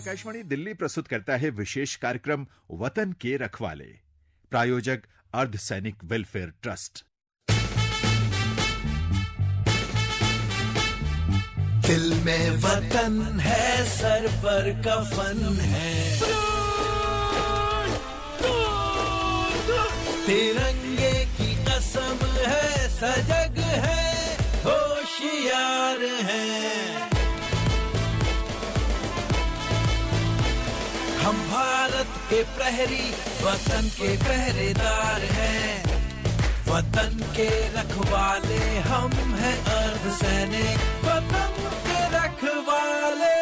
आकाशवाणी दिल्ली प्रस्तुत करता है विशेष कार्यक्रम वतन के रखवाले प्रायोजक अर्धसैनिक वेलफेयर ट्रस्ट दिल में वतन है सर पर कफन है तिरंगे की कसम है सजग है होशियार है के प्रहरी वतन के पहरेदार हैं वतन के रखवाले हम हैं अर्ध सैनिक वतन के रखवाले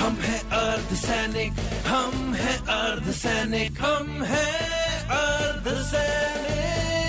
हम हैं अर्ध सैनिक हम हैं अर्ध सैनिक हम हैं अर्ध सैनिक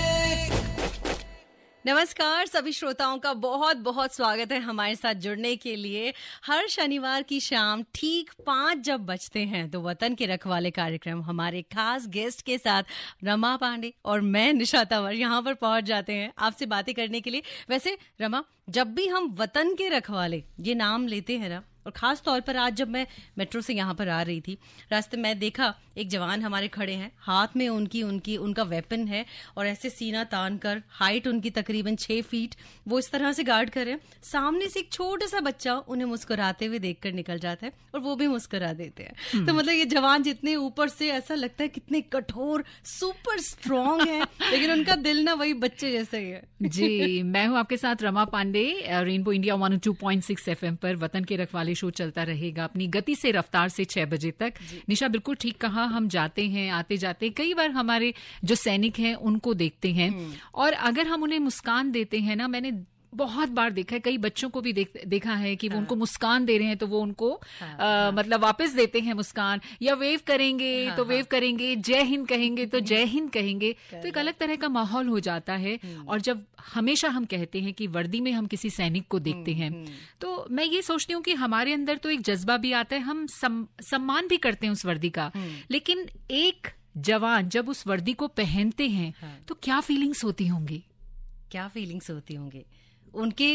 नमस्कार सभी श्रोताओं का बहुत बहुत स्वागत है हमारे साथ जुड़ने के लिए हर शनिवार की शाम ठीक पांच जब बजते हैं तो वतन के रखवाले कार्यक्रम हमारे खास गेस्ट के साथ रमा पांडे और मैं निशा तंवर यहाँ पर पहुंच जाते हैं आपसे बातें करने के लिए वैसे रमा जब भी हम वतन के रखवाले ये नाम लेते हैं ना और ख़ास तौर पर आज जब मैं मेट्रो से यहाँ पर आ रही थी रास्ते में देखा एक जवान हमारे खड़े हैं हाथ में उनकी उनकी उनका वेपन है और ऐसे सीना तान कर हाइट उनकी तकरीबन छः फीट वो इस तरह से गार्ड करें सामने से एक छोटा सा बच्चा उन्हें मुस्कुराते हुए देख कर निकल जाता है और वो भी मुस्कुरा देते हैं हम्म। तो मतलब ये जवान जितने ऊपर से ऐसा लगता है कितने कठोर सुपर स्ट्रांग है लेकिन उनका दिल ना वही बच्चे जैसे ही है जी मैं हूँ आपके साथ Rama Pandey rainbow India one two point six F पर वतन के रखवाले हमारे शो चलता रहेगा अपनी गति से रफ्तार से छह बजे तक निशा बिल्कुल ठीक कहा हम जाते हैं आते जाते कई बार हमारे जो सैनिक हैं उनको देखते हैं हम्म। और अगर हम उन्हें मुस्कान देते हैं ना मैंने बहुत बार देखा है कई बच्चों को भी देख, देखा है कि वो उनको हाँ। मुस्कान दे रहे हैं तो वो उनको आ, हाँ, हाँ। मतलब वापस देते हैं मुस्कान या वेव करेंगे तो वेव करेंगे जय हिंद कहेंगे तो जय हिंद कहेंगे तो एक अलग तरह का माहौल हो जाता है हम्म। और जब हमेशा हम कहते हैं कि वर्दी में हम किसी सैनिक को देखते हम्म, हैं हम्म। तो मैं ये सोचती हूँ कि हमारे अंदर तो एक जज्बा भी आता है हम सम्मान भी करते हैं उस वर्दी का लेकिन एक जवान जब उस वर्दी को पहनते हैं तो क्या फीलिंग्स होती होंगी क्या फीलिंग्स होती होंगी उनके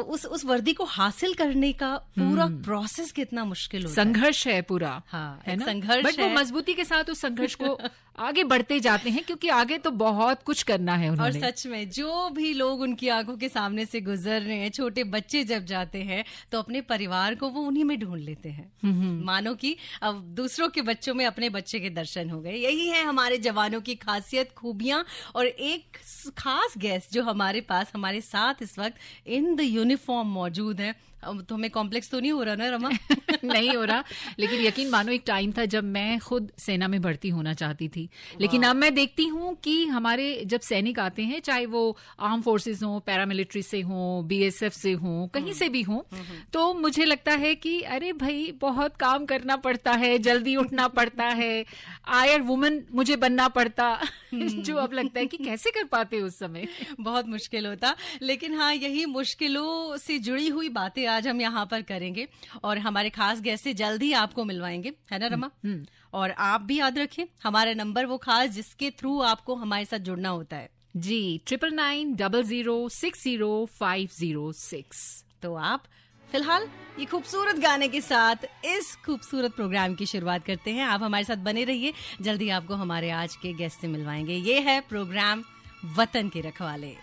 उस उस वर्दी को हासिल करने का पूरा प्रोसेस हम्म। कितना मुश्किल होता संघर्ष है पूरा हाँ है ना संघर्ष बट वो मजबूती के साथ उस संघर्ष को आगे बढ़ते जाते हैं क्योंकि आगे तो बहुत कुछ करना है उन्होंने और सच में जो भी लोग उनकी आंखों के सामने से गुजर रहे हैं छोटे बच्चे जब जाते हैं तो अपने परिवार को वो उन्हीं में ढूंढ लेते हैं हम्म, हम्म। मानो कि अब दूसरों के बच्चों में अपने बच्चे के दर्शन हो गए यही है हमारे जवानों की खासियत खूबियां और एक खास गेस्ट जो हमारे पास हमारे साथ इस वक्त इन द यूनिफॉर्म मौजूद है तुम्हें तो कॉम्प्लेक्स तो नहीं हो रहा ना रमा नहीं हो रहा लेकिन यकीन मानो एक टाइम था जब मैं खुद सेना में भर्ती होना चाहती थी लेकिन अब मैं देखती हूँ कि हमारे जब सैनिक आते हैं चाहे वो आर्म फोर्सेज हों पैरामिलिट्री से हों बीएसएफ से हों कहीं हम्म। से भी हों हम्म, हम्म। तो मुझे लगता है कि अरे भाई बहुत काम करना पड़ता है जल्दी उठना पड़ता है आयर वुमन मुझे बनना पड़ता जो अब लगता है कि कैसे कर पाते उस समय बहुत मुश्किल होता लेकिन हाँ यही मुश्किलों से जुड़ी हुई बातें आज हम यहाँ पर करेंगे और हमारे खास गेस्ट से जल्द ही आपको मिलवाएंगे है ना रमा हम्म, हम्म। और आप भी याद रखें हमारा नंबर वो खास जिसके थ्रू आपको हमारे साथ जुड़ना होता है जी triple nine double zero six zero five zero six तो आप फिलहाल ये खूबसूरत गाने के साथ इस खूबसूरत प्रोग्राम की शुरुआत करते हैं आप हमारे साथ बने रहिए जल्दी आपको हमारे आज के गेस्ट से मिलवाएंगे ये है प्रोग्राम वतन के रखवाले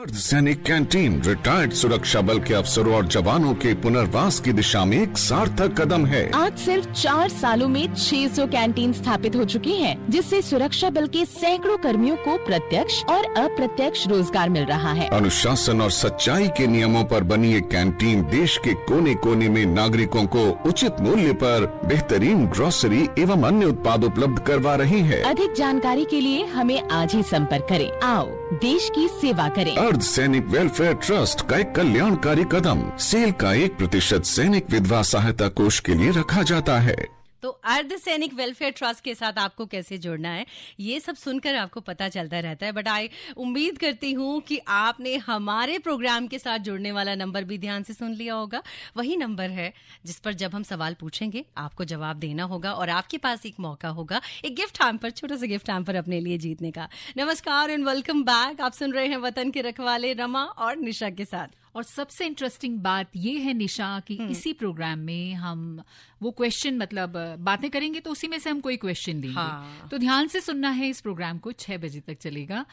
अर्ध सैनिक कैंटीन रिटायर्ड सुरक्षा बल के अफसरों और जवानों के पुनर्वास की दिशा में एक सार्थक कदम है आज सिर्फ चार सालों में 600 कैंटीन स्थापित हो चुकी हैं, जिससे सुरक्षा बल के सैकड़ों कर्मियों को प्रत्यक्ष और अप्रत्यक्ष रोजगार मिल रहा है अनुशासन और सच्चाई के नियमों आरोप बनी ये कैंटीन देश के कोने कोने में नागरिकों को उचित मूल्य आरोप बेहतरीन ग्रोसरी एवं अन्य उत्पाद उपलब्ध करवा रही है अधिक जानकारी के लिए हमें आज ही संपर्क करें आओ देश की सेवा करें अर्ध सैनिक वेलफेयर ट्रस्ट का एक कल्याणकारी कदम सेल का एक प्रतिशत सैनिक विधवा सहायता कोष के लिए रखा जाता है तो अर्ध सैनिक वेलफेयर ट्रस्ट के साथ आपको कैसे जुड़ना है ये सब सुनकर आपको पता चलता रहता है बट आई उम्मीद करती हूँ कि आपने हमारे प्रोग्राम के साथ जुड़ने वाला नंबर भी ध्यान से सुन लिया होगा वही नंबर है जिस पर जब हम सवाल पूछेंगे आपको जवाब देना होगा और आपके पास एक मौका होगा एक गिफ्ट पर छोटा सा गिफ्ट पर अपने लिए जीतने का नमस्कार एंड वेलकम बैक आप सुन रहे हैं वतन के रखवाले रमा और निशा के साथ और सबसे इंटरेस्टिंग बात ये है निशा कि हम्म। इसी प्रोग्राम में हम वो क्वेश्चन मतलब बातें करेंगे तो उसी में से हम कोई क्वेश्चन देंगे हाँ। तो ध्यान से सुनना है इस प्रोग्राम को छह बजे तक चलेगा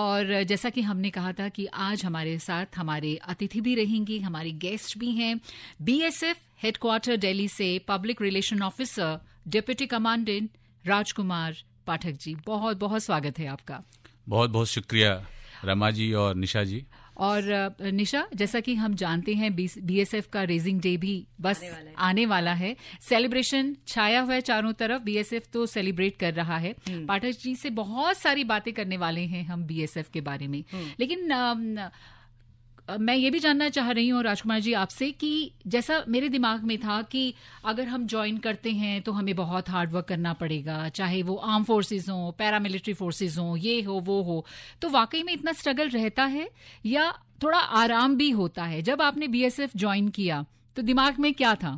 और जैसा कि हमने कहा था कि आज हमारे साथ हमारे अतिथि भी रहेंगी हमारे गेस्ट भी हैं बीएसएफ हेडक्वार्टर दिल्ली से public relation officer deputy commandant Rajkumar Pathak ji बहुत बहुत स्वागत है आपका बहुत बहुत शुक्रिया रमा जी और निशा जी और निशा जैसा कि हम जानते हैं बीएसएफ का रेजिंग डे भी बस आने वाला है सेलिब्रेशन छाया हुआ है चारों तरफ बीएसएफ तो सेलिब्रेट कर रहा है हम्म। पाठक जी से बहुत सारी बातें करने वाले हैं हम बीएसएफ के बारे में हम्म। लेकिन मैं ये भी जानना चाह रही हूँ राजकुमार जी आपसे कि जैसा मेरे दिमाग में था कि अगर हम ज्वाइन करते हैं तो हमें बहुत हार्ड वर्क करना पड़ेगा चाहे वो आर्म फोर्सेस हो पैरामिलिट्री फोर्सेस हों ये हो वो हो तो वाकई में इतना स्ट्रगल रहता है या थोड़ा आराम भी होता है जब आपने बी एस एफ ज्वाइन किया तो दिमाग में क्या था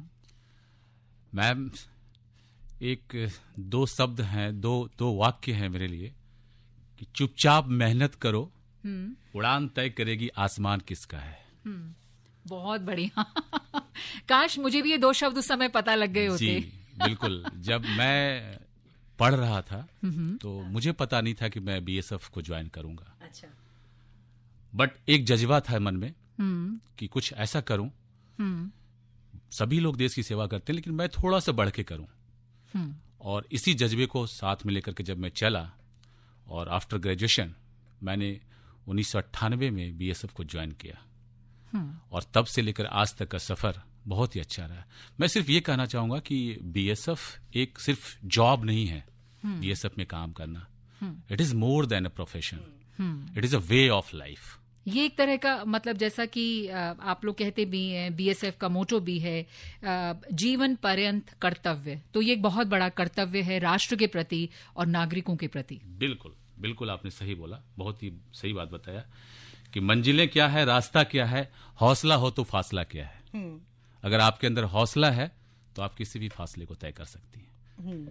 मैम एक दो शब्द हैं दो दो वाक्य हैं मेरे लिए कि चुपचाप मेहनत करो हम्म। उड़ान तय करेगी आसमान किसका है हम्म। बहुत बढ़िया काश मुझे भी ये दो शब्द उस समय पता लग गए होते बिल्कुल जब मैं पढ़ रहा था तो मुझे पता नहीं था कि मैं बीएसएफ को ज्वाइन करूंगा अच्छा बट एक जज्बा था मन में हम्म। कि कुछ ऐसा करूं सभी लोग देश की सेवा करते हैं लेकिन मैं थोड़ा सा बढ़ के करूं और इसी जज्बे को साथ में लेकर के जब मैं चला और आफ्टर ग्रेजुएशन मैंने उन्नीस में बीएसएफ को ज्वाइन किया हम्म। और तब से लेकर आज तक का सफर बहुत ही अच्छा रहा मैं सिर्फ ये कहना चाहूंगा कि बीएसएफ एक सिर्फ जॉब नहीं है बीएसएफ हम्म। में काम करना it is more than a profession it is a way of life ये एक तरह का मतलब जैसा कि आप लोग कहते भी हैं बीएसएफ का मोटो भी है जीवन पर्यंत कर्तव्य तो ये एक बहुत बड़ा कर्तव्य है राष्ट्र के प्रति और नागरिकों के प्रति बिल्कुल बिल्कुल आपने सही बोला बहुत ही सही बात बताया कि मंजिलें क्या है रास्ता क्या है हौसला हो तो फासला क्या है हम्म। अगर आपके अंदर हौसला है तो आप किसी भी फासले को तय कर सकती हैं हम्म।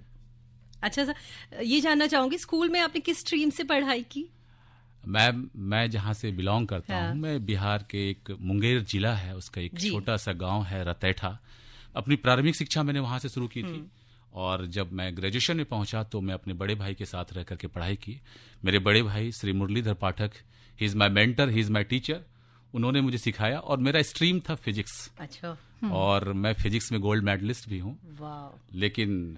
अच्छा सर ये जानना चाहूंगी स्कूल में आपने किस स्ट्रीम से पढ़ाई की मैम मैं जहाँ से बिलोंग करता हाँ। हूँ मैं बिहार के एक मुंगेर जिला है उसका एक छोटा सा गांव है रतैठा अपनी प्रारंभिक शिक्षा मैंने वहां से शुरू की थी हम्म। और जब मैं ग्रेजुएशन में पहुंचा तो मैं अपने बड़े भाई के साथ रह करके पढ़ाई की मेरे बड़े भाई Shri Murlidhar Pathak he is my mentor he is my teacher उन्होंने मुझे सिखाया और मेरा स्ट्रीम था फिजिक्स अच्छा हम्म। और मैं फिजिक्स में गोल्ड मेडलिस्ट भी हूँ लेकिन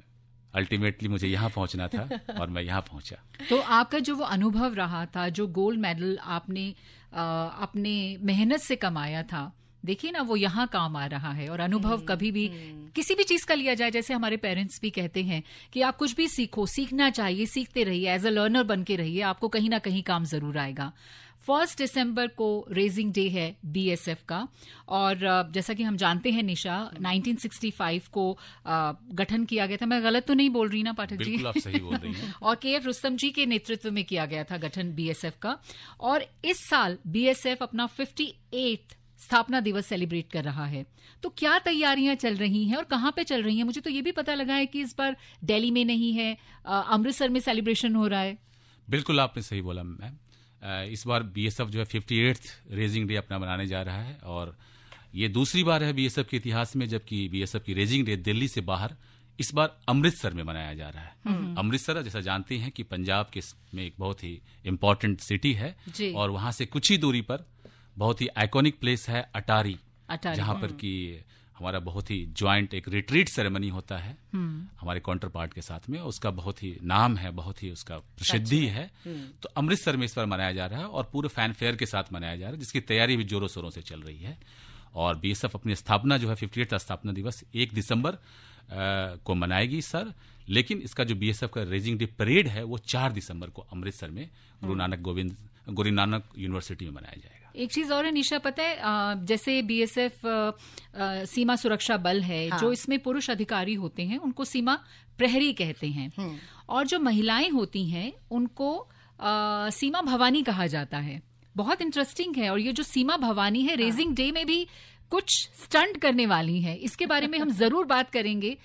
अल्टीमेटली मुझे यहाँ पहुंचना था और मैं यहाँ पहुँचा तो आपका जो वो अनुभव रहा था जो गोल्ड मेडल आपने आ, अपने मेहनत से कमाया था देखिए ना वो यहाँ काम आ रहा है और अनुभव हम्म, कभी भी हम्म। किसी भी चीज का लिया जाए जैसे हमारे पेरेंट्स भी कहते हैं कि आप कुछ भी सीखो सीखना चाहिए सीखते रहिए एज अ लर्नर बन के रहिए आपको कहीं ना कहीं काम जरूर आएगा फर्स्ट दिसंबर को रेजिंग डे है बीएसएफ का और जैसा कि हम जानते हैं निशा 1965 हम्म। को गठन किया गया था मैं गलत तो नहीं बोल रही ना पाठक जी आप सही बोल रही हैं और के एफ रुस्तम जी के नेतृत्व में किया गया था गठन बीएसएफ का और इस साल बीएसएफ अपना फिफ्टी स्थापना दिवस सेलिब्रेट कर रहा है तो क्या तैयारियां चल रही हैं और कहाँ पे चल रही हैं मुझे तो ये भी पता लगा है कि इस बार दिल्ली में नहीं है अमृतसर में सेलिब्रेशन हो रहा है बिल्कुल आपने सही बोला मैम इस बार बीएसएफ जो है फिफ्टी रेजिंग डे अपना मनाने जा रहा है और ये दूसरी बार है बी के इतिहास में जबकि बी की रेजिंग डे दिल्ली से बाहर इस बार अमृतसर में मनाया जा रहा है हम्म। अमृतसर जैसा जानते हैं कि पंजाब के में एक बहुत ही इम्पोर्टेंट सिटी है और वहां से कुछ ही दूरी पर बहुत ही आइकॉनिक प्लेस है अटारी जहाँ पर हम्म। कि हमारा बहुत ही ज्वाइंट एक रिट्रीट सेरेमनी होता है हम्म। हमारे काउंटर पार्ट के साथ में उसका बहुत ही नाम है बहुत ही उसका प्रसिद्धि है हम्म। तो अमृतसर में इस बार मनाया जा रहा है और पूरे फैन फेयर के साथ मनाया जा रहा है जिसकी तैयारी भी जोरों शोरों से चल रही है और बीएसएफ अपनी स्थापना जो है फिफ्टी स्थापना दिवस एक दिसंबर को मनाएगी सर लेकिन इसका जो बीएसएफ का रेजिंग डे परेड है वो चार दिसंबर को अमृतसर में गुरु नानक गोविंद गुरु नानक यूनिवर्सिटी में मनाया जाएगा एक चीज और है निशा पता है जैसे बीएसएफ सीमा सुरक्षा बल है हाँ. जो इसमें पुरुष अधिकारी होते हैं उनको सीमा प्रहरी कहते हैं हम्म। और जो महिलाएं होती हैं उनको आ, सीमा भवानी कहा जाता है बहुत इंटरेस्टिंग है और ये जो सीमा भवानी है रेजिंग हाँ। डे में भी कुछ स्टंट करने वाली है इसके बारे में हम जरूर बात करेंगे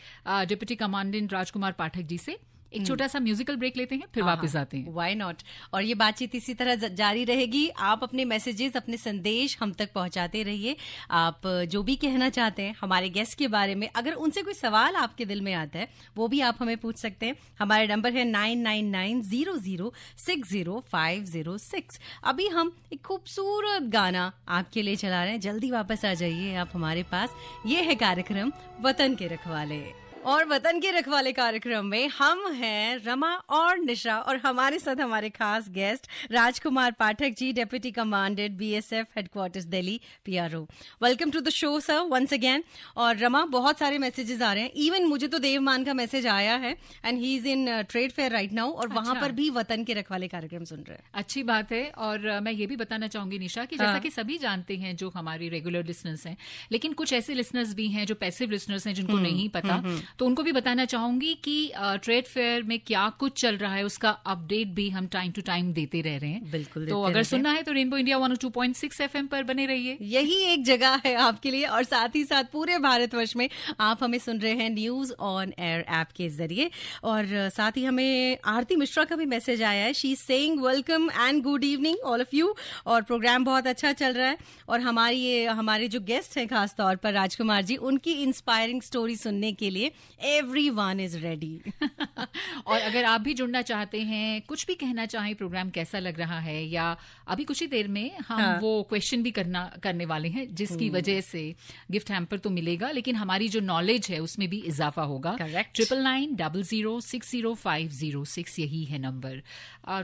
डिप्टी कमांडेंट राजकुमार पाठक जी से एक हम्म। छोटा सा म्यूजिकल ब्रेक लेते हैं फिर हाँ, वापस हाँ। आते हैं वाई नॉट और ये बातचीत इसी तरह जारी रहेगी आप अपने मैसेजेस अपने संदेश हम तक पहुंचाते रहिए आप जो भी कहना चाहते हैं हमारे गेस्ट के बारे में अगर उनसे कोई सवाल आपके दिल में आता है वो भी आप हमें पूछ सकते हैं हमारे नंबर है nine nine nine zero zero six zero five zero six अभी हम एक खूबसूरत गाना आपके लिए चला रहे हैं जल्दी वापस आ जाइए आप हमारे पास ये है कार्यक्रम वतन के रखवाले और वतन के रखवाले कार्यक्रम में हम हैं रमा और निशा और हमारे साथ हमारे खास guest Rajkumar Pathak ji deputy commandant BSF headquarters Delhi PRO welcome to the show sir once again और रमा बहुत सारे मैसेजेस आ रहे हैं इवन मुझे तो देवमान का मैसेज आया है and he is in trade fair right now और अच्छा। वहां पर भी वतन के रखवाले कार्यक्रम सुन रहे हैं अच्छी बात है और uh, मैं ये भी बताना चाहूंगी निशा की जैसा हाँ। कि सभी जानते हैं जो हमारे रेगुलर लिसनर्स हैं लेकिन कुछ ऐसे लिसनर्स भी हैं जो पैसिव लिसनर्स हैं जिनको हम्म, नहीं पता हम्म, हम्म। तो उनको भी बताना चाहूंगी कि ट्रेड फेयर में क्या कुछ चल रहा है उसका अपडेट भी हम टाइम टू टाइम देते रह रहे हैं बिल्कुल तो अगर सुनना है तो rainbow India one two point six F पर बने रहिए यही एक जगह है आपके लिए और साथ ही साथ पूरे भारतवर्ष में आप हमें सुन रहे हैं न्यूज ऑन एयर ऐप के जरिए और साथ ही हमें आरती मिश्रा का भी मैसेज आया है she saying welcome and good evening all of you और प्रोग्राम बहुत अच्छा चल रहा है और हमारी हमारे जो गेस्ट हैं खासतौर पर राजकुमार जी उनकी इंस्पायरिंग स्टोरी सुनने के लिए एवरी वन इज रेडी और अगर आप भी जुड़ना चाहते हैं कुछ भी कहना चाहें प्रोग्राम कैसा लग रहा है या अभी कुछ ही देर में हम हाँ। वो क्वेश्चन भी करना करने वाले हैं जिसकी hmm. वजह से गिफ्ट हैम्पर तो मिलेगा लेकिन हमारी जो नॉलेज है उसमें भी इजाफा होगा triple nine double zero six zero five zero six यही है नंबर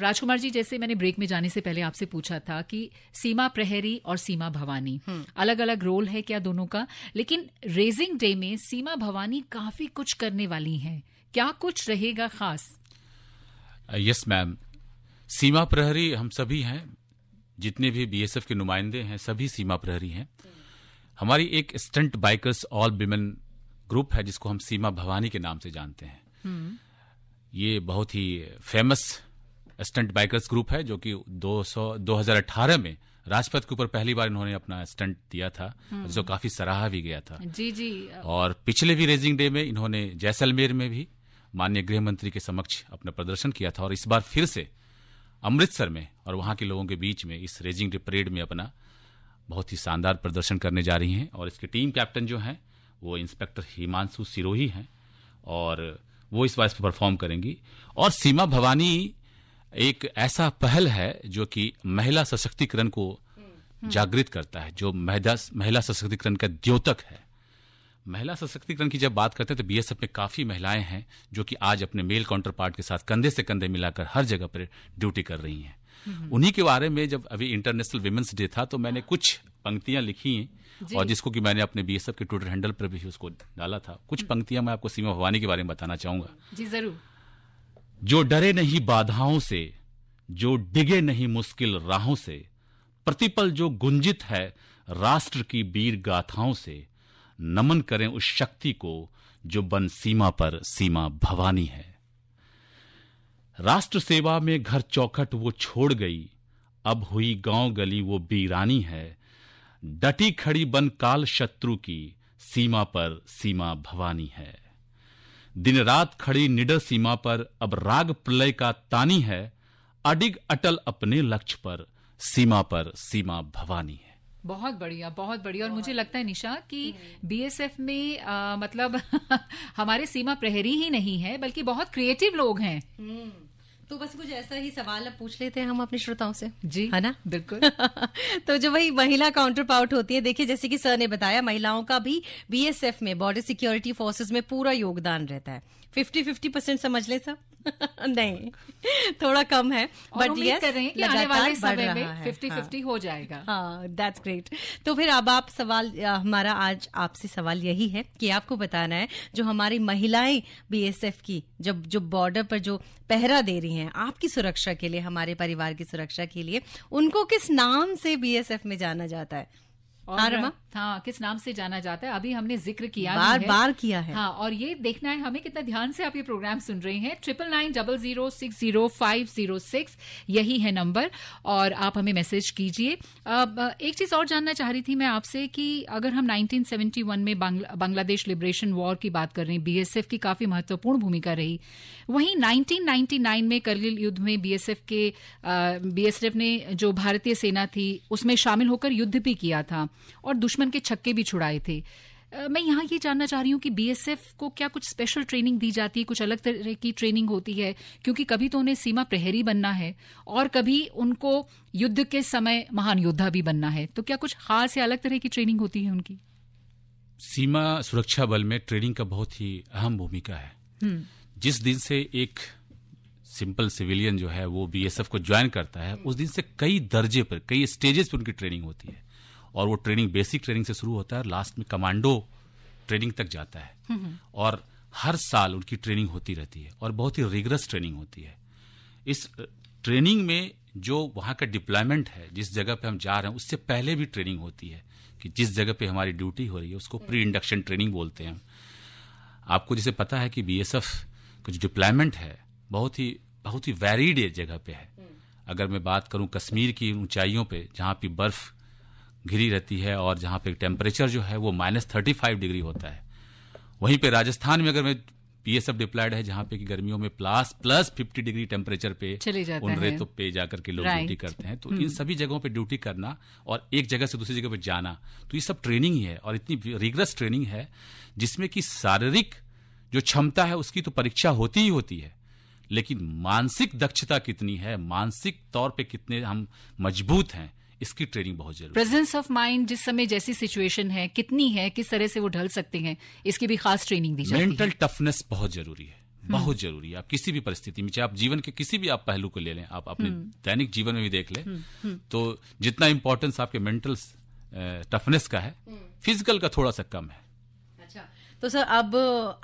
राजकुमार जी जैसे मैंने ब्रेक में जाने से पहले आपसे पूछा था कि सीमा प्रहरी और सीमा भवानी अलग अलग रोल है क्या दोनों का लेकिन रेजिंग डे में सीमा भवानी काफी भी कुछ करने वाली हैं क्या कुछ रहेगा खास यस uh, मैम सीमा प्रहरी हम सभी हैं जितने भी बीएसएफ के नुमाइंदे हैं सभी सीमा प्रहरी हैं हमारी एक stunt bikers all women group है जिसको हम सीमा भवानी के नाम से जानते हैं हम्म। ये बहुत ही फेमस स्टंट बाइकर्स ग्रुप है जो कि 200 2018 में राजपथ के ऊपर पहली बार इन्होंने अपना स्टंट दिया था हम्म। जो काफी सराहा भी गया था जी जी और पिछले भी रेजिंग डे में इन्होंने जैसलमेर में भी माननीय गृह मंत्री के समक्ष अपना प्रदर्शन किया था और इस बार फिर से अमृतसर में और वहां के लोगों के बीच में इस रेजिंग डे परेड में अपना बहुत ही शानदार प्रदर्शन करने जा रही हैं और इसके टीम कैप्टन जो हैं वो इंस्पेक्टर हिमांशु सिरोही हैं और वो इस बार इस परफॉर्म करेंगी और सीमा भवानी एक ऐसा पहल है जो कि महिला सशक्तिकरण को हम्म। जागृत करता है जो महिला महिला सशक्तिकरण का द्योतक है महिला सशक्तिकरण की जब बात करते हैं तो बीएसएफ में काफ़ी महिलाएं हैं जो कि आज अपने मेल काउंटर पार्ट के साथ कंधे से कंधे मिलाकर हर जगह पर ड्यूटी कर रही हैं हम्म। उन्हीं के बारे में जब अभी इंटरनेशनल वीमेंस डे था तो मैंने कुछ पंक्तियां लिखी हैं और जिसको कि मैंने अपने बीएसएफ के ट्विटर हैंडल पर भी उसको डाला था कुछ हम्म। पंक्तियां मैं आपको सीमा भवानी के बारे में बताना चाहूंगा जी जरूर जो डरे नहीं बाधाओं से जो डिगे नहीं मुश्किल राहों से प्रतिपल जो गुंजित है राष्ट्र की वीर गाथाओं से नमन करें उस शक्ति को जो बन सीमा पर सीमा भवानी है राष्ट्र सेवा में घर चौखट वो छोड़ गई अब हुई गांव गली वो बीरानी है डटी खड़ी बन काल शत्रु की सीमा पर सीमा भवानी है दिन रात खड़ी निडर सीमा पर अब राग प्रलय का तानी है अडिग अटल अपने लक्ष्य पर सीमा पर सीमा भवानी है बहुत बढ़िया बहुत बढ़िया और मुझे लगता है निशा कि बीएसएफ हम्म। में आ, मतलब हमारे सीमा प्रहरी ही नहीं है बल्कि बहुत क्रिएटिव लोग हैं हम्म। तो बस कुछ ऐसा ही सवाल अब पूछ लेते हैं हम अपने श्रोताओं से जी है ना बिल्कुल तो जो वही महिला काउंटर पाउट होती है देखिए जैसे कि सर ने बताया महिलाओं का भी बीएसएफ में बॉर्डर सिक्योरिटी फोर्सेस में पूरा योगदान रहता है फिफ्टी फिफ्टी परसेंट समझ ले सब नहीं थोड़ा कम है बट ये फिफ्टी फिफ्टी हो जाएगा हाँ दैट्स ग्रेट तो फिर अब आप सवाल हमारा आज आपसे सवाल यही है कि आपको बताना है जो हमारी महिलाएं बीएसएफ की जब जो बॉर्डर पर जो पहरा दे रही हैं आपकी सुरक्षा के लिए हमारे परिवार की सुरक्षा के लिए उनको किस नाम से बीएसएफ में जाना जाता है और हाँ, किस नाम से जाना जाता है अभी हमने जिक्र किया बार है, बार किया है हाँ और ये देखना है हमें कितना ध्यान से आप ये प्रोग्राम सुन रहे हैं triple nine double zero six zero five zero six यही है नंबर और आप हमें मैसेज कीजिए एक चीज और जानना चाह रही थी मैं आपसे कि अगर हम 1971 में बांग्लादेश लिबरेशन वॉर की बात कर रहे हैं बीएसएफ की काफी महत्वपूर्ण भूमिका रही वहीं नाइनटीन में करगिल युद्ध में बीएसएफ के बीएसएफ ने जो भारतीय सेना थी उसमें शामिल होकर युद्ध भी किया था और दुश्मन के छक्के भी छुड़ाए थे मैं यहाँ ये जानना चाह रही हूँ कि बीएसएफ को क्या कुछ स्पेशल ट्रेनिंग दी जाती है कुछ अलग तरह की ट्रेनिंग होती है क्योंकि कभी तो उन्हें सीमा प्रहरी बनना है और कभी उनको युद्ध के समय महान योद्धा भी बनना है तो क्या कुछ खास या अलग तरह की ट्रेनिंग होती है उनकी सीमा सुरक्षा बल में ट्रेनिंग का बहुत ही अहम भूमिका है हम्म। जिस दिन से एक सिंपल सिविलियन जो है वो बीएसएफ को ज्वाइन करता है उस दिन से कई दर्जे पर कई स्टेजेस पर उनकी ट्रेनिंग होती है और वो ट्रेनिंग बेसिक ट्रेनिंग से शुरू होता है और लास्ट में कमांडो ट्रेनिंग तक जाता है हम्म, हम्म। और हर साल उनकी ट्रेनिंग होती रहती है और बहुत ही रिगरस ट्रेनिंग होती है इस ट्रेनिंग में जो वहाँ का डिप्लॉयमेंट है जिस जगह पे हम जा रहे हैं उससे पहले भी ट्रेनिंग होती है कि जिस जगह पे हमारी ड्यूटी हो रही है उसको प्री इंडक्शन ट्रेनिंग बोलते हैं हम आपको जैसे पता है कि बीएसएफ कुछ डिप्लॉयमेंट है बहुत ही बहुत ही वेरीड जगह पे है हम्म। अगर मैं बात करूं कश्मीर की ऊंचाइयों पे जहाँ पे बर्फ घिरी रहती है और जहाँ पे टेम्परेचर जो है वो माइनस थर्टी फाइव डिग्री होता है वहीं पे राजस्थान में अगर मैं पी एस एफ है जहाँ पे कि गर्मियों में plus plus fifty degree temperature पे उन रेतों पे जाकर के लोग ड्यूटी करते हैं तो हम्म। इन सभी जगहों पे ड्यूटी करना और एक जगह से दूसरी जगह पे जाना तो ये सब ट्रेनिंग ही है और इतनी रिग्रस ट्रेनिंग है जिसमें कि शारीरिक जो क्षमता है उसकी तो परीक्षा होती ही होती है लेकिन मानसिक दक्षता कितनी है मानसिक तौर पे कितने हम मजबूत हैं इसकी ट्रेनिंग बहुत जरूरी प्रेजेंस ऑफ माइंड जिस समय जैसी सिचुएशन है कितनी है किस तरह से वो ढल सकते हैं इसकी भी खास ट्रेनिंग दी जाती मेंटल टफनेस बहुत जरूरी है बहुत जरूरी है आप किसी भी परिस्थिति में चाहे आप जीवन के किसी भी आप पहलू को ले लें आप अपने हम्म। दैनिक जीवन में भी देख लें हम्म, हम्म। तो जितना इंपॉर्टेंस आपके मेंटल टफनेस का है फिजिकल का थोड़ा सा कम है तो सर अब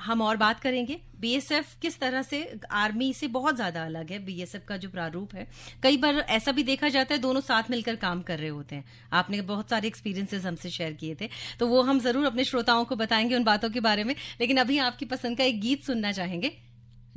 हम और बात करेंगे बीएसएफ किस तरह से आर्मी से बहुत ज्यादा अलग है बीएसएफ का जो प्रारूप है कई बार ऐसा भी देखा जाता है दोनों साथ मिलकर काम कर रहे होते हैं आपने बहुत सारे एक्सपीरियंसेस हमसे शेयर किए थे तो वो हम जरूर अपने श्रोताओं को बताएंगे उन बातों के बारे में लेकिन अभी आपकी पसंद का एक गीत सुनना चाहेंगे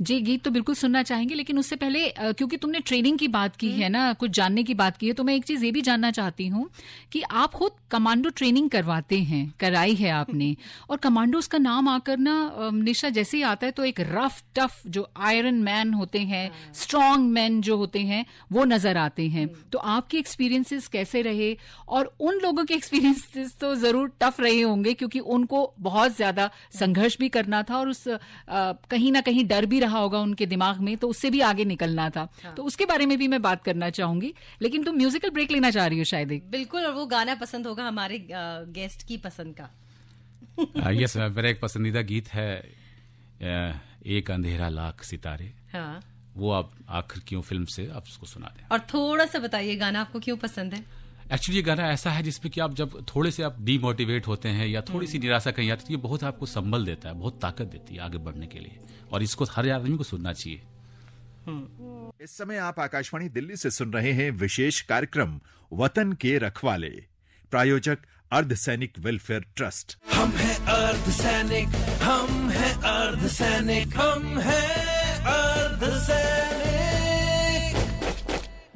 जी गीत तो बिल्कुल सुनना चाहेंगे लेकिन उससे पहले क्योंकि तुमने ट्रेनिंग की बात की है ना हम्म। कुछ जानने की बात की है तो मैं एक चीज़ ये भी जानना चाहती हूँ कि आप खुद कमांडो ट्रेनिंग करवाते हैं कराई है आपने और कमांडो उसका नाम आकर ना निशा जैसे ही आता है तो एक रफ टफ जो आयरन मैन होते हैं स्ट्रांग हाँ। मैन जो होते हैं वो नज़र आते हैं हम्म। तो आपके एक्सपीरियंसेस कैसे रहे और उन लोगों के एक्सपीरियंसेस तो ज़रूर टफ रहे होंगे क्योंकि उनको बहुत ज़्यादा संघर्ष भी करना था और उस कहीं ना कहीं डर भी रहा होगा उनके दिमाग में तो उससे भी आगे निकलना था हाँ। तो उसके बारे में भी मैं बात करना चाहूंगी लेकिन तुम म्यूजिकल ब्रेक लेना चाह रही हो शायद बिल्कुल और वो गाना पसंद होगा हमारे गेस्ट की पसंद का यस मेरा एक पसंदीदा गीत है एक अंधेरा लाख सितारे हाँ। वो आप आखिर क्यों फिल्म से आप उसको सुना दें और थोड़ा सा बताइए गाना आपको क्यों पसंद है एक्चुअली ये गाना ऐसा है जिसमें कि आप जब थोड़े से आप डीमोटिवेट होते हैं या थोड़ी सी हम्म। निराशा कहीं आती है तो ये बहुत आपको संबल देता है बहुत ताकत देती है आगे बढ़ने के लिए और इसको हर आदमी को सुनना चाहिए हम्म। इस समय आप आकाशवाणी दिल्ली से सुन रहे हैं विशेष कार्यक्रम वतन के रखवाले प्रायोजक अर्ध सैनिक वेलफेयर ट्रस्ट हम है अर्ध सैनिक हम है अर्ध सैनिक हम है अर्ध सैनिक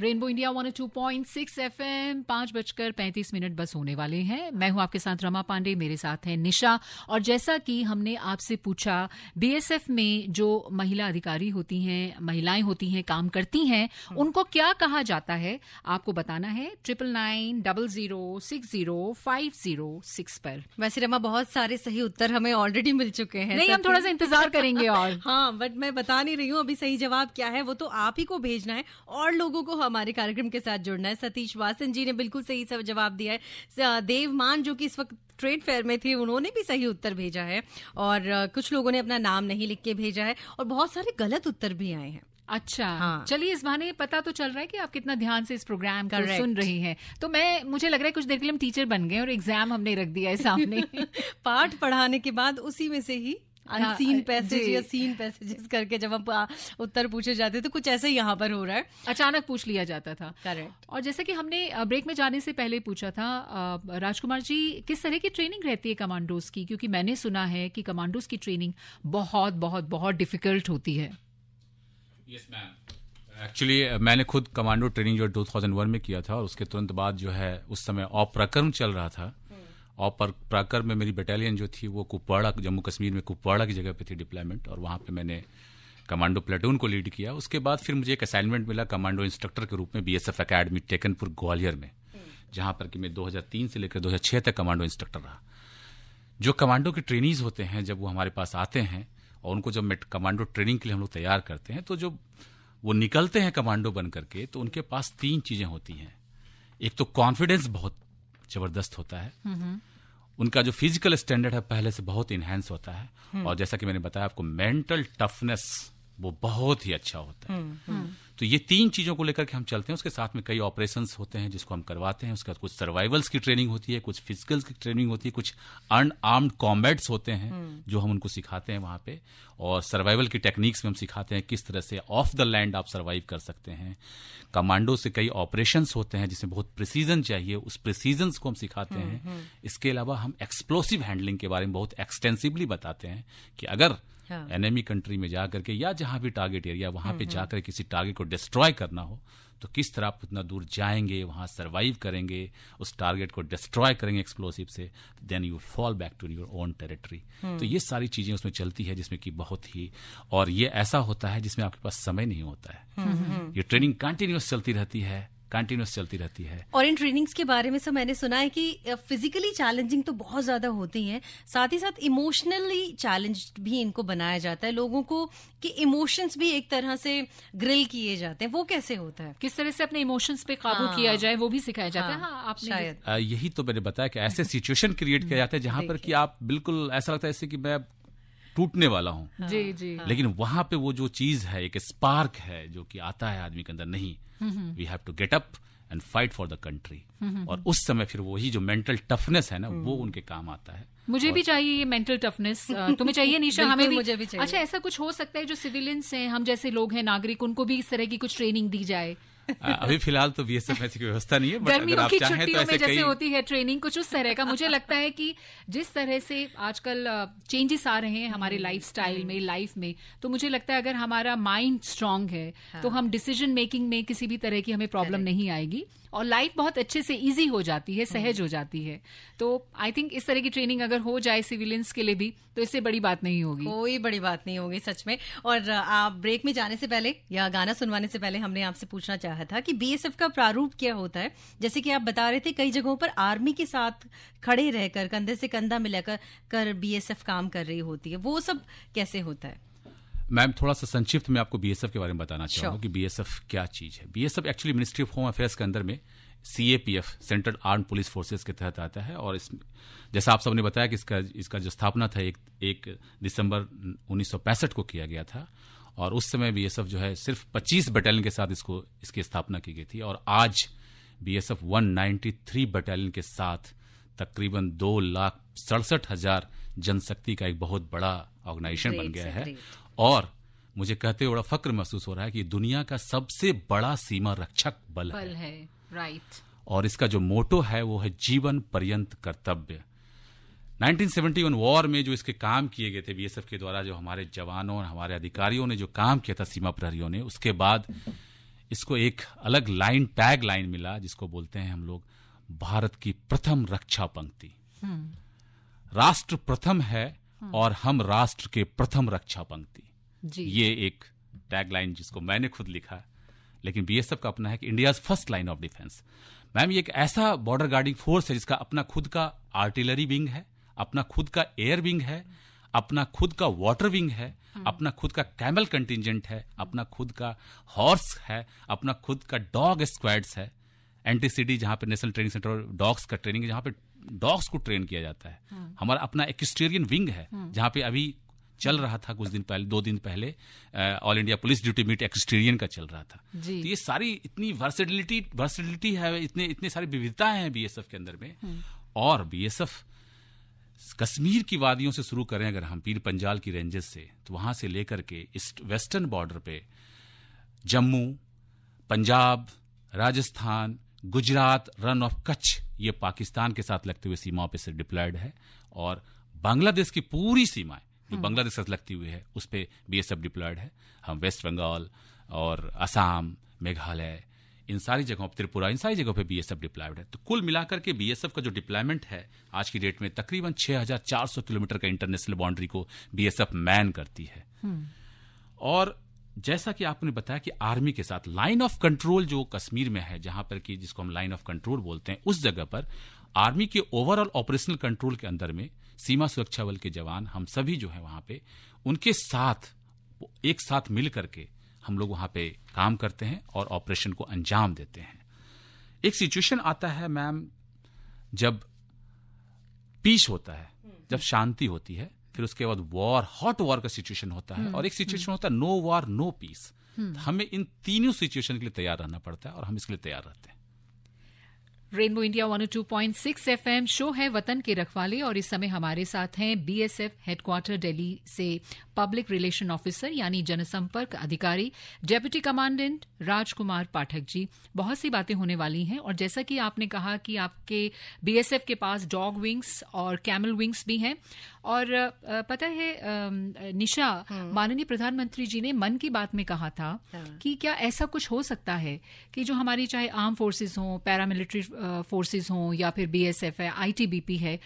rainbow India two point six F M पांच बजकर पैंतीस मिनट बस होने वाले हैं मैं हूं आपके साथ रमा पांडे मेरे साथ हैं निशा और जैसा कि हमने आपसे पूछा बीएसएफ में जो महिला अधिकारी होती हैं महिलाएं होती हैं काम करती हैं हम्म। उनको क्या कहा जाता है आपको बताना है triple nine double zero six zero five zero six पर वैसे रमा बहुत सारे सही उत्तर हमें ऑलरेडी मिल चुके हैं नहीं हम थोड़ा सा इंतजार करेंगे और हाँ बट मैं बता नहीं रही हूँ अभी सही जवाब क्या है वो तो आप ही को भेजना है और लोगों को हमारे कार्यक्रम के साथ जुड़ना है सतीश वासन जी ने बिल्कुल सही सब जवाब दिया है देवमान जो कि इस वक्त ट्रेड फेयर में थे उन्होंने भी सही उत्तर भेजा है और कुछ लोगों ने अपना नाम नहीं लिख के भेजा है और बहुत सारे गलत उत्तर भी आए हैं अच्छा हाँ। चलिए इस बहाने पता तो चल रहा है कि आप कितना ध्यान से इस प्रोग्राम का सुन रही हैं तो मैं मुझे लग रहा है कुछ देर के लिए हम टीचर बन गए और एग्जाम हमने रख दिया है सामने पाठ पढ़ाने के बाद उसी में से ही अनसीन पैसेज या सीन पैसेजेस करके जब हम उत्तर पूछे जाते तो कुछ ऐसे यहाँ पर हो रहा है अचानक पूछ लिया जाता था करेक्ट और जैसे कि हमने ब्रेक में जाने से पहले पूछा था राजकुमार जी किस तरह की ट्रेनिंग रहती है कमांडोज की क्योंकि मैंने सुना है कि कमांडोज की ट्रेनिंग बहुत बहुत बहुत डिफिकल्ट होती है यस yes, मैम एक्चुअली मैंने खुद कमांडो ट्रेनिंग जो 2001 में किया था और उसके तुरंत बाद जो है उस समय अप्रक्रम चल रहा था और पर प्राकर में मेरी बटालियन जो थी वो कुपवाड़ा जम्मू कश्मीर में कुपवाड़ा की जगह पे थी डिप्लॉयमेंट और वहाँ पे मैंने कमांडो प्लेटून को लीड किया उसके बाद फिर मुझे एक असाइनमेंट मिला कमांडो इंस्ट्रक्टर के रूप में B S F academy Tekanpur Gwalior में जहाँ पर कि मैं 2003 से लेकर 2006 तक कमांडो इंस्ट्रक्टर रहा जो कमांडो के ट्रेनिज होते हैं जब वो हमारे पास आते हैं और उनको जब मैं कमांडो ट्रेनिंग के लिए हम लोग तैयार करते हैं तो जो वो निकलते हैं कमांडो बन करके तो उनके पास तीन चीज़ें होती हैं एक तो कॉन्फिडेंस बहुत ज़बरदस्त होता है हम्म, हम्म। उनका जो फिजिकल स्टैंडर्ड है पहले से बहुत इन्हेंस होता है और जैसा कि मैंने बताया आपको मेंटल टफनेस वो बहुत ही अच्छा होता है हम्म, हम्म। तो ये तीन चीजों को लेकर के हम चलते हैं उसके साथ में कई ऑपरेशन होते हैं जिसको हम करवाते हैं उसके बाद कुछ सर्वाइवल्स की ट्रेनिंग होती है कुछ फिजिकल्स की ट्रेनिंग होती है कुछ अनआर्म्ड कॉम्बैट्स होते हैं हम्म। जो हम उनको सिखाते हैं वहां पे और सर्वाइवल की टेक्निक्स में हम सिखाते हैं किस तरह से ऑफ द लैंड आप सर्वाइव कर सकते हैं कमांडो से कई ऑपरेशन होते हैं जिसमें बहुत प्रिसीजन चाहिए उस प्रिसीजन को हम सिखाते हैं इसके अलावा हम एक्सप्लोसिव हैंडलिंग के बारे में बहुत एक्सटेंसिवली बताते हैं कि अगर हाँ। एनेमी कंट्री में जाकर के या जहां भी टारगेट एरिया वहां पे हम्म, हम्म। जाकर किसी टारगेट को डिस्ट्रॉय करना हो तो किस तरह आप उतना दूर जाएंगे वहां सरवाइव करेंगे उस टारगेट को डिस्ट्रॉय करेंगे एक्सप्लोसिव से then you fall back to your own territory तो हम्म। ये सारी चीजें उसमें चलती है जिसमें कि बहुत ही और ये ऐसा होता है जिसमें आपके पास समय नहीं होता है ये ट्रेनिंग कंटिन्यूस चलती रहती है कंटिन्यूस चलती रहती है और इन ट्रेनिंग्स के बारे में सर मैंने सुना है कि फिजिकली चैलेंजिंग तो बहुत ज्यादा होती है साथ ही साथ इमोशनली चैलेंज भी इनको बनाया जाता है लोगों को कि इमोशंस भी एक तरह से ग्रिल किए जाते हैं वो कैसे होता है किस तरह से अपने इमोशंस पे काबू हाँ, किया जाए वो भी सिखाया जाता हाँ, है हाँ, आपने शायद आ, यही तो मैंने बताया कि ऐसे सिचुएशन क्रिएट किया जाता है जहां पर कि आप बिल्कुल ऐसा लगता है जैसे कि मैं टूटने वाला हूँ हाँ, जी जी हाँ। लेकिन वहां पे वो जो चीज है एक स्पार्क है जो कि आता है आदमी के अंदर नहीं we have to get up and fight for the country और हम्म। उस समय फिर वही जो मेंटल टफनेस है ना वो हम्म। उनके काम आता है मुझे भी चाहिए ये मेंटल टफनेस तुम्हें चाहिए निशा हमें भी मुझे भी चाहिए अच्छा ऐसा कुछ हो सकता है जो सिविलियंस हैं हम जैसे लोग हैं नागरिक उनको भी इस तरह की कुछ ट्रेनिंग दी जाए अभी फिलहाल तो बीएसएफ एस की व्यवस्था नहीं है गर्मियों की तो छुट्टियों तो में जैसे होती है ट्रेनिंग कुछ उस तरह का मुझे लगता है कि जिस तरह से आजकल चेंजेस आ रहे हैं हमारे लाइफ में लाइफ में तो मुझे लगता है अगर हमारा माइंड स्ट्रांग है हाँ। तो हम डिसीजन मेकिंग में किसी भी तरह की हमें प्रॉब्लम नहीं आएगी और लाइफ बहुत अच्छे से इजी हो जाती है सहज हम्म। हो जाती है तो आई थिंक इस तरह की ट्रेनिंग अगर हो जाए सिविलियंस के लिए भी तो इससे बड़ी बात नहीं होगी कोई बड़ी बात नहीं होगी सच में और आप ब्रेक में जाने से पहले या गाना सुनवाने से पहले हमने आपसे पूछना चाह रहा था कि बीएसएफ का प्रारूप क्या होता है जैसे कि आप बता रहे थे कई जगहों पर आर्मी के साथ खड़े रहकर कंधे से कंधा मिलाकर कर बीएसएफ काम कर रही होती है वो सब कैसे होता है मैम थोड़ा सा संक्षिप्त में आपको बीएसएफ के बारे में बताना चाहूँ sure. कि बीएसएफ क्या चीज़ है BSF actually ministry of home affairs के अंदर में CAPF central arm police forces के तहत आता है और इसमें जैसा आप सबने बताया कि इसका इसका जो स्थापना था एक एक दिसंबर 1965 को किया गया था और उस समय बी जो है सिर्फ 25 बटालियन के साथ इसको इसकी स्थापना की गई थी और आज बीएसएफ 193 बटालियन के साथ तकरीबन दो लाख सड़सठ हजार जनशक्ति का एक बहुत बड़ा ऑर्गेनाइजेशन बन गया है और मुझे कहते हुए बड़ा फक्र महसूस हो रहा है कि दुनिया का सबसे बड़ा सीमा रक्षक बल, बल है, है राइट और इसका जो मोटो है वो है जीवन पर्यंत कर्तव्य 1971 वॉर में जो इसके काम किए गए थे बीएसएफ के द्वारा जो हमारे जवानों और हमारे अधिकारियों ने जो काम किया था सीमा प्रहरियों ने उसके बाद इसको एक अलग लाइन टैग लाइन मिला जिसको बोलते हैं हम लोग भारत की प्रथम रक्षा पंक्ति हम्म। राष्ट्र प्रथम है हम्म। और हम राष्ट्र के प्रथम रक्षा पंक्ति ये एक टैग लाइन जिसको मैंने खुद लिखा लेकिन बीएसएफ का अपना है कि India first line of defence ma'am ये एक ऐसा बॉर्डर गार्डिंग फोर्स है जिसका अपना खुद का आर्टिलरी विंग है अपना खुद का एयर विंग है अपना खुद का वाटर हम्म। विंग है अपना खुद का कैमल कंटिजेंट है अपना खुद का हॉर्स है अपना खुद का डॉग स्क्वाड्स है एनटीसीडी जहां पे नेशनल ट्रेनिंग सेंटर डॉग्स का ट्रेनिंग है जहां पे डॉग्स को ट्रेन किया जाता है हम्म। हमारा अपना एक्सटेरियन विंग है हम्म। जहां पे अभी चल रहा था कुछ दिन पहले दो दिन पहले all India police duty meet एक्सटेरियन का चल रहा था तो ये सारी इतनी वर्सिडिलिटी वर्सिडिलिटी है इतने इतने सारी विविधताएं हैं बीएसएफ के अंदर में और बीएसएफ कश्मीर की वादियों से शुरू करें अगर हम पीर पंजाल की रेंजेस से तो वहां से लेकर के ईस्ट वेस्टर्न बॉर्डर पे जम्मू पंजाब राजस्थान गुजरात रन ऑफ कच्छ ये पाकिस्तान के साथ लगते हुए सीमाओं पे से डिप्लॉयड है और बांग्लादेश की पूरी सीमाएं जो हम्म। बांग्लादेश के साथ लगती हुई है उस पर बी एस एफ डिप्लॉयड है हम वेस्ट बंगाल और असम मेघालय इन सारी जगहों पर त्रिपुरा इन सारी जगहों पर बी डिप्लॉयड है तो कुल मिलाकर के बी का जो डिप्लॉयमेंट है आज की डेट में तकरीबन 6400 किलोमीटर का इंटरनेशनल बाउंड्री को बीएसएफ मैन करती है हम्म। और जैसा कि आपने बताया कि आर्मी के साथ लाइन ऑफ कंट्रोल जो कश्मीर में है जहां पर कि जिसको हम लाइन ऑफ कंट्रोल बोलते हैं उस जगह पर आर्मी के ओवरऑल ऑपरेशनल कंट्रोल के अंदर में सीमा सुरक्षा बल के जवान हम सभी जो है वहां पे उनके साथ एक साथ मिलकर के हम लोग वहाँ पे काम करते हैं और ऑपरेशन को अंजाम देते हैं एक सिचुएशन आता है मैम जब पीस होता है जब शांति होती है फिर उसके बाद वॉर हॉट वॉर का सिचुएशन होता है और एक सिचुएशन हम्म, हम्म। होता है नो वॉर नो पीस हमें इन तीनों सिचुएशन के लिए तैयार रहना पड़ता है और हम इसके लिए तैयार रहते हैं रेनबो इंडिया 102.6 एफएम शो है वतन के रखवाले और इस समय हमारे साथ हैं बीएसएफ हेडक्वार्टर दिल्ली से पब्लिक रिलेशन ऑफिसर यानी जनसंपर्क अधिकारी डेप्यूटी कमांडेंट राजकुमार पाठक जी बहुत सी बातें होने वाली हैं और जैसा कि आपने कहा कि आपके बीएसएफ के पास डॉग विंग्स और कैमल विंग्स भी हैं और पता है निशा हाँ। माननीय प्रधानमंत्री जी ने मन की बात में कहा था हाँ। कि क्या ऐसा कुछ हो सकता है कि जो हमारी चाहे आर्म फोर्सेज हों पैरामिलिट्री फोर्सेज हों या फिर बीएसएफ है आईटीबीपी है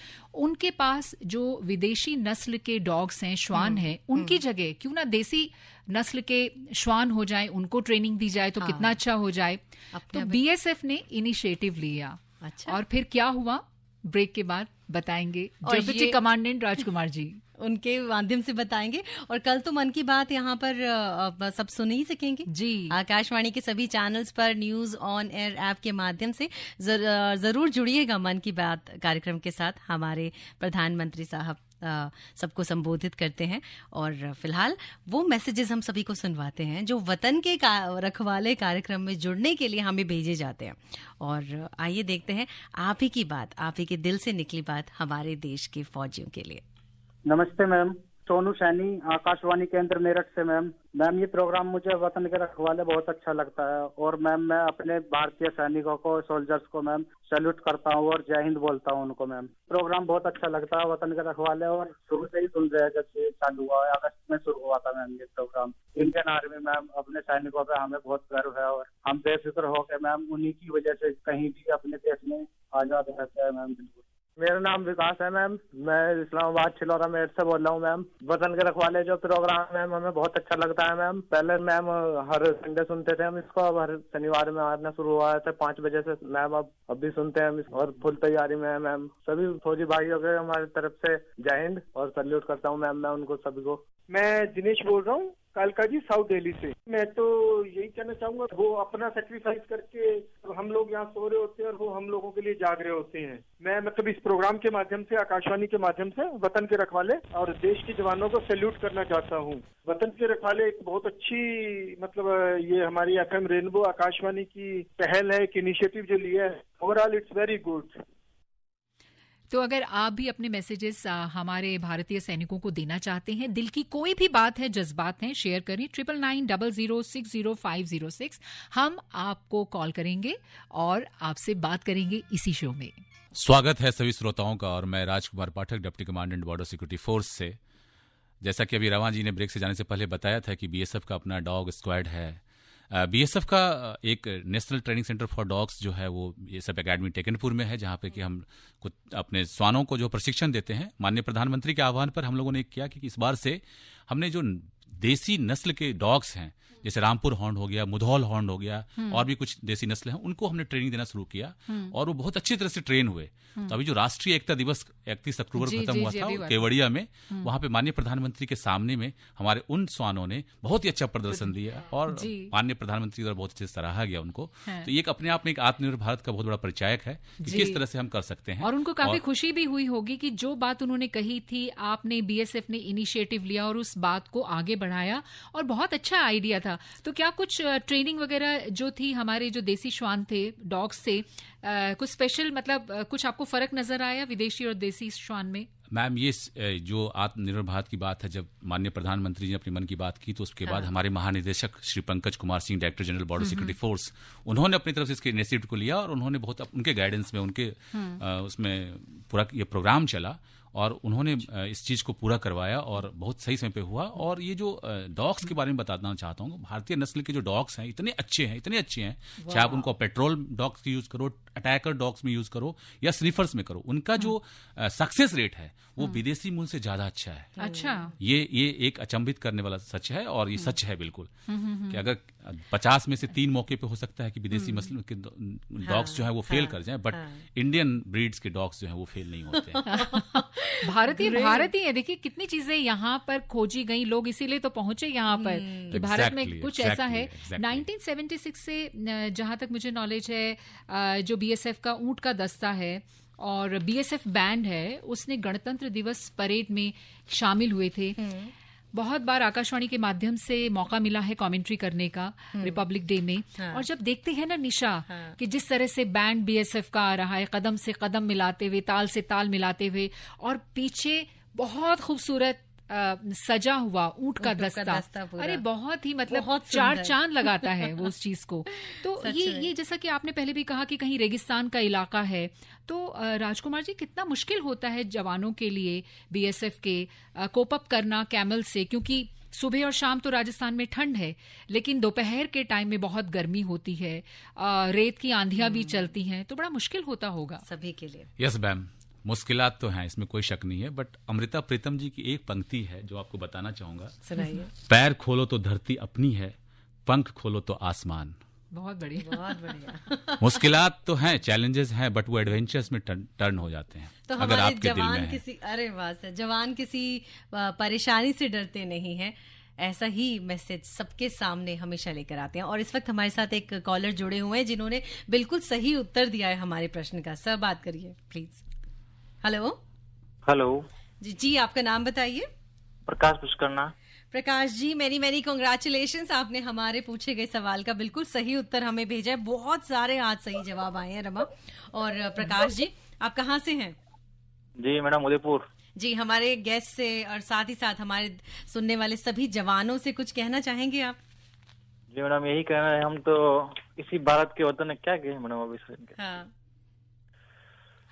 उनके पास जो विदेशी नस्ल के डॉग्स हैं श्वान हाँ। हैं उनकी जगह क्यों ना देसी नस्ल के श्वान हो जाए उनको ट्रेनिंग दी जाए तो हाँ। कितना अच्छा हो जाए तो बीएसएफ ने इनिशिएटिव लिया अच्छा और फिर क्या हुआ ब्रेक के बाद बताएंगे डेप्यूटी कमांडेंट राजकुमार जी उनके माध्यम से बताएंगे और कल तो मन की बात यहाँ पर सब सुन ही सकेंगे जी आकाशवाणी के सभी चैनल्स पर न्यूज ऑन एयर ऐप के माध्यम से जर, जरूर जुड़िएगा मन की बात कार्यक्रम के साथ हमारे प्रधानमंत्री साहब सबको संबोधित करते हैं और फिलहाल वो मैसेजेस हम सभी को सुनवाते हैं जो वतन के का, रखवाले कार्यक्रम में जुड़ने के लिए हमें भेजे जाते हैं और आइए देखते हैं आप ही की बात आप ही के दिल से निकली बात हमारे देश के फौजियों के लिए नमस्ते मैम सोनू सैनी आकाशवाणी केंद्र मेरठ से मैम मैम ये प्रोग्राम मुझे वतन के रखवाले बहुत अच्छा लगता है और मैम मैं अपने भारतीय सैनिकों को सोल्जर्स को मैम सैल्यूट करता हूँ और जय हिंद बोलता हूँ उनको मैम प्रोग्राम बहुत अच्छा लगता है वतन के रखवाले और शुरू से ही सुन रहे हैं जब से चालू हुआ है अगस्त में शुरू हुआ था मैम ये प्रोग्राम इंडियन आर्मी मैम अपने सैनिकों पर हमें बहुत गर्व है और हम बेफिक्र होकर मैम उन्हीं की वजह से कहीं भी अपने देश में आजाद रहते हैं मैम बिल्कुल मेरा नाम विकास है मैम मैं इस्लामाबाद छिलौरा मेट से बोल रहा हूँ मैम वतन के रखवाले जो प्रोग्राम मैम हमें बहुत अच्छा लगता है मैम पहले मैम हर संडे सुनते थे हम इसको अब हर शनिवार में आना शुरू हुआ था तो पाँच बजे से मैम अब अभी सुनते हैं हम और फुल तैयारी में है मैम सभी फौजी भाइयों के हमारे तरफ से जय हिंद और सल्यूट करता हूँ मैम मैं उनको सभी को मैं दिनेश बोल रहा हूँ कालका जी साउथ दिल्ली से मैं तो यही कहना चाहूंगा वो अपना सेक्रीफाइस करके हम लोग यहाँ सो रहे होते हैं और वो हम लोगों के लिए जाग रहे होते हैं मैं मतलब इस प्रोग्राम के माध्यम से आकाशवाणी के माध्यम से वतन के रखवाले और देश के जवानों को सैल्यूट करना चाहता हूँ वतन के रखवाले एक बहुत अच्छी मतलब ये हमारी एफ रेनबो आकाशवाणी की पहल है एक इनिशिएटिव जो लिया है ओवरऑल इट्स वेरी गुड तो अगर आप भी अपने मैसेजेस हमारे भारतीय सैनिकों को देना चाहते हैं दिल की कोई भी बात है जज्बात हैं शेयर करें triple nine double zero six zero five zero six हम आपको कॉल करेंगे और आपसे बात करेंगे इसी शो में स्वागत है सभी श्रोताओं का और मैं Rajkumar Pathak deputy commandant border security force से जैसा कि अभी रवा जी ने ब्रेक से जाने से पहले बताया था कि बीएसएफ का अपना डॉग स्क्वाड है बीएसएफ का एक national training centre for dogs जो है वो ये सब अकेडमी टेकनपुर में है जहाँ पे कि हम कुछ अपने स्वानों को जो प्रशिक्षण देते हैं माननीय प्रधानमंत्री के आह्वान पर हम लोगों ने किया कि इस बार से हमने जो देसी नस्ल के डॉग्स हैं जैसे रामपुर हॉर्न हो गया मुधौल हॉर्न हो गया हम्म। और भी कुछ देसी नस्लें हैं उनको हमने ट्रेनिंग देना शुरू किया हम्म। और वो बहुत अच्छी तरह से ट्रेन हुए हम्म। तो अभी जो राष्ट्रीय एकता दिवस इकतीस अक्टूबर को खत्म हुआ था केवड़िया में वहां पे माननीय प्रधानमंत्री के सामने में हमारे उन स्वानों ने बहुत ही अच्छा प्रदर्शन दिया और माननीय प्रधानमंत्री द्वारा बहुत अच्छे से सराहा गया उनको तो ये अपने आप में एक आत्मनिर्भर भारत का बहुत बड़ा परिचायक है कि किस तरह से हम कर सकते हैं और उनको काफी खुशी भी हुई होगी कि जो बात उन्होंने कही थी आपने बीएसएफ ने इनिशिएटिव लिया और उस बात को आगे बढ़ाया और बहुत अच्छा आइडिया था था तो क्या कुछ ट्रेनिंग वगैरह जो थी हमारे जो देसी श्वान थे डॉग्स से कुछ स्पेशल मतलब कुछ आपको फर्क नजर आया विदेशी और देसी श्वान में मैम ये जो आत्मनिर्भर भारत की बात है जब माननीय प्रधानमंत्री जी ने अपनी मन की बात की तो उसके हाँ। बाद हमारे महानिदेशक Shri Pankaj Kumar Singh director general border security force उन्होंने अपनी तरफ से इसके इनिशिएटिव को लिया और उन्होंने बहुत उनके गाइडेंस में उनके आ, हाँ। उसमें पूरा ये प्रोग्राम चला और उन्होंने इस चीज़ को पूरा करवाया और बहुत सही समय पे हुआ और ये जो डॉग्स के बारे में बताना चाहता हूँ भारतीय नस्ल के जो डॉग्स हैं इतने अच्छे हैं इतने अच्छे हैं चाहे आप उनको पेट्रोल डॉग्स यूज़ करो अटैकर डॉग्स में यूज करो या स्निफर्स में करो उनका जो सक्सेस रेट है वो हाँ। विदेशी मूल से ज्यादा अच्छा है हम्म। अच्छा ये ये एक अचंभित करने वाला सच है और ये हम्म। सच है बिल्कुल हम्म, कि अगर पचास में से तीन मौके पे हो सकता है कि विदेशी मसल के डॉग्स जो है वो फेल हाँ। हाँ। कर जाए बट इंडियन ब्रीड्स के डॉग्स जो है वो फेल नहीं होते भारतीय भारतीय है देखिए कितनी चीजें यहाँ पर खोजी गई लोग इसीलिए तो पहुंचे यहाँ पर कि भारत में कुछ ऐसा है 1976 से जहां तक मुझे नॉलेज है जो बीएसएफ का ऊंट का दस्ता है और बीएसएफ बैंड है उसने गणतंत्र दिवस परेड में शामिल हुए थे हम्म। बहुत बार आकाशवाणी के माध्यम से मौका मिला है कमेंट्री करने का रिपब्लिक हम्म। डे में हाँ। और जब देखते हैं ना निशा हाँ। कि जिस तरह से बैंड बीएसएफ का आ रहा है कदम से कदम मिलाते हुए ताल से ताल मिलाते हुए और पीछे बहुत खूबसूरत आ, सजा हुआ ऊंट का दस्ता, दस्ता अरे बहुत ही मतलब बहुत चार चांद लगाता है वो उस चीज को तो ये ये जैसा कि आपने पहले भी कहा कि कहीं रेगिस्तान का इलाका है तो राजकुमार जी कितना मुश्किल होता है जवानों के लिए बीएसएफ के कोपअप करना कैमल से क्योंकि सुबह और शाम तो राजस्थान में ठंड है लेकिन दोपहर के टाइम में बहुत गर्मी होती है रेत की आंधियां भी हम्म। चलती हैं तो बड़ा मुश्किल होता होगा सभी के लिए यस मैम मुश्किल तो हैं इसमें कोई शक नहीं है बट अमृता प्रीतम जी की एक पंक्ति है जो आपको बताना चाहूंगा पैर खोलो तो धरती अपनी है पंख खोलो तो आसमान बहुत बढ़िया बहुत बढ़िया मुश्किलात तो हैं चैलेंजेस हैं बट वो एडवेंचर्स में टर्न, हो जाते हैं तो अगर आपके जवान दिल में किसी अरे वाह जवान किसी परेशानी से डरते नहीं है ऐसा ही मैसेज सबके सामने हमेशा लेकर आते हैं और इस वक्त हमारे साथ एक कॉलर जुड़े हुए हैं जिन्होंने बिल्कुल सही उत्तर दिया है हमारे प्रश्न का सर बात करिए प्लीज हेलो हेलो जी जी आपका नाम बताइए प्रकाश पुष्करना प्रकाश जी मेरी मेरी कॉन्ग्रेचुलेशन आपने हमारे पूछे गए सवाल का बिल्कुल सही उत्तर हमें भेजा है बहुत सारे आज सही जवाब आए हैं रमा और प्रकाश जी आप कहाँ से हैं जी मैडम उदयपुर जी हमारे गेस्ट से और साथ ही साथ हमारे सुनने वाले सभी जवानों से कुछ कहना चाहेंगे आप जी मैडम यही कहना है हम तो इसी भारत के वतन क्या कहे मैडम अभी हाँ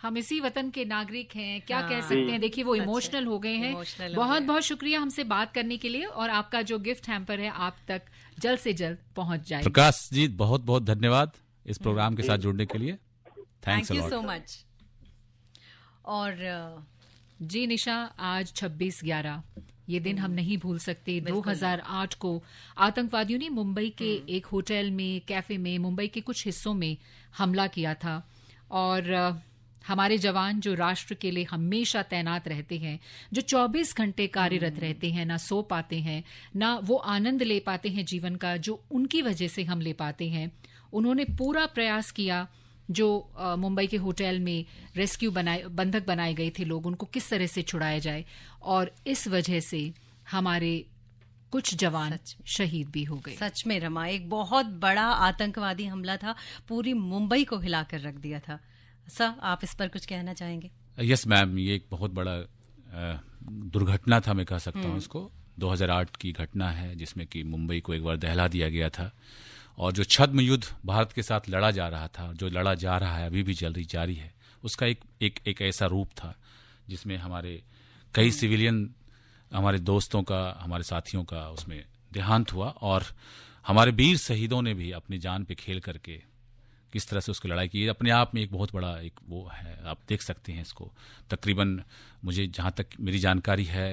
हम इसी वतन के नागरिक हैं क्या हाँ, कह सकते हैं देखिए वो इमोशनल हो गए हैं बहुत बहुत, बहुत शुक्रिया हमसे बात करने के लिए और आपका जो गिफ्ट हैम्पर है आप तक जल्द से जल्द पहुंच जाए प्रकाश जी बहुत बहुत धन्यवाद इस हम्म। प्रोग्राम के साथ जुड़ने के लिए थैंक यू सो मच और जी निशा आज छब्बीस ग्यारह ये दिन हम हम्म। नहीं भूल सकते 2008 को आतंकवादियों ने मुंबई के हम्म। एक होटल में कैफे में मुंबई के कुछ हिस्सों में हमला किया था और हमारे जवान जो राष्ट्र के लिए हमेशा तैनात रहते हैं जो 24 घंटे कार्यरत हम्म। रहते हैं ना सो पाते हैं ना वो आनंद ले पाते हैं जीवन का जो उनकी वजह से हम ले पाते हैं उन्होंने पूरा प्रयास किया जो मुंबई के होटल में रेस्क्यू बनाए बंधक बनाए गए थे लोग उनको किस तरह से छुड़ाया जाए और इस वजह से हमारे कुछ जवान शहीद भी हो गए सच में रमा एक बहुत बड़ा आतंकवादी हमला था पूरी मुंबई को हिलाकर रख दिया था सर आप इस पर कुछ कहना चाहेंगे यस मैम ये एक बहुत बड़ा दुर्घटना था मैं कह सकता हूँ हम्म। इसको 2008 की घटना है जिसमें कि मुंबई को एक बार दहला दिया गया था और जो छद्म युद्ध भारत के साथ लड़ा जा रहा था जो लड़ा जा रहा है अभी भी रही जारी है उसका एक एक एक ऐसा रूप था जिसमें हमारे कई हम्म। सिविलियन हमारे दोस्तों का हमारे साथियों का उसमें देहांत हुआ और हमारे वीर शहीदों ने भी अपनी जान पे खेल करके किस तरह से उसकी लड़ाई की अपने आप में एक बहुत बड़ा एक वो है आप देख सकते हैं इसको तकरीबन मुझे जहाँ तक मेरी जानकारी है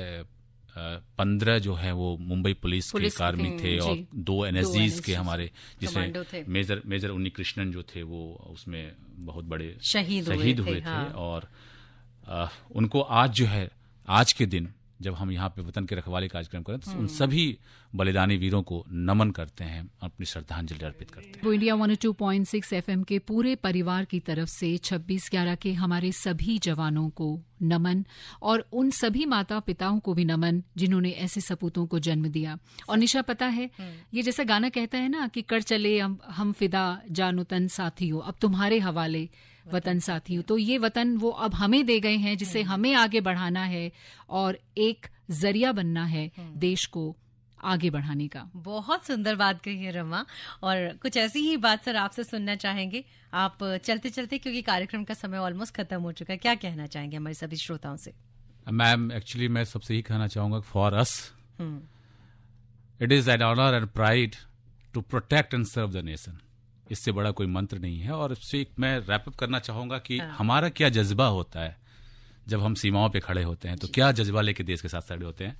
पंद्रह जो है वो मुंबई पुलिस, पुलिस के कार्मिक थे और दो एन के हमारे जिसमें मेजर मेजर उन्नी कृष्णन जो थे वो उसमें बहुत बड़े शहीद, शहीद हुए थे, हाँ। और उनको आज जो है आज के दिन जब हम यहाँ पे वतन के रखवाले कार्यक्रम करें तो उन हम्म। सभी बलिदानी वीरों को नमन करते हैं अपनी श्रद्धांजलि अर्पित करते हैं India one two point six F के पूरे परिवार की तरफ से छब्बीस ग्यारह के हमारे सभी जवानों को नमन और उन सभी माता पिताओं को भी नमन जिन्होंने ऐसे सपूतों को जन्म दिया और निशा पता है हम्म। ये जैसा गाना कहता है ना कि कर चले हम हम फिदा तन साथियों अब तुम्हारे हवाले वतन साथियों तो ये वतन वो अब हमें दे गए हैं जिसे हम्म। हमें आगे बढ़ाना है और एक जरिया बनना है हम्म। देश को आगे बढ़ाने का बहुत सुंदर बात कही है रमा और कुछ ऐसी ही बात सर आपसे सुनना चाहेंगे आप चलते चलते क्योंकि कार्यक्रम का समय ऑलमोस्ट खत्म हो चुका है क्या कहना चाहेंगे हमारे सभी श्रोताओं से मैम एक्चुअली मैं सबसे ही कहना चाहूंगा for us it is an honour and pride to protect and serve the nation इससे बड़ा कोई मंत्र नहीं है और इससे मैं रैपअप करना चाहूंगा कि हाँ। हमारा क्या जज्बा होता है जब हम सीमाओं पे खड़े होते हैं तो क्या जज्बा लेके देश के साथ खड़े होते हैं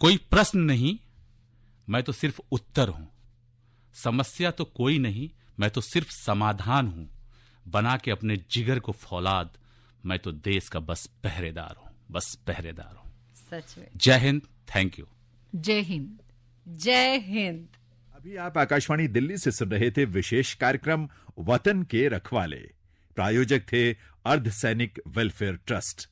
कोई प्रश्न नहीं मैं तो सिर्फ उत्तर हूं समस्या तो कोई नहीं मैं तो सिर्फ समाधान हूं बना के अपने जिगर को फौलाद मैं तो देश का बस पहरेदार हूं बस पहरेदार हूं सच में जय हिंद थैंक यू जय हिंद जय हिंद अभी आप आकाशवाणी दिल्ली से सुन रहे थे विशेष कार्यक्रम वतन के रखवाले प्रायोजक थे अर्धसैनिक वेलफेयर ट्रस्ट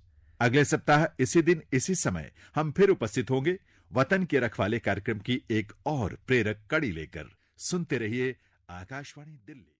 अगले सप्ताह इसी दिन इसी समय हम फिर उपस्थित होंगे वतन के रखवाले कार्यक्रम की एक और प्रेरक कड़ी लेकर सुनते रहिए आकाशवाणी दिल्ली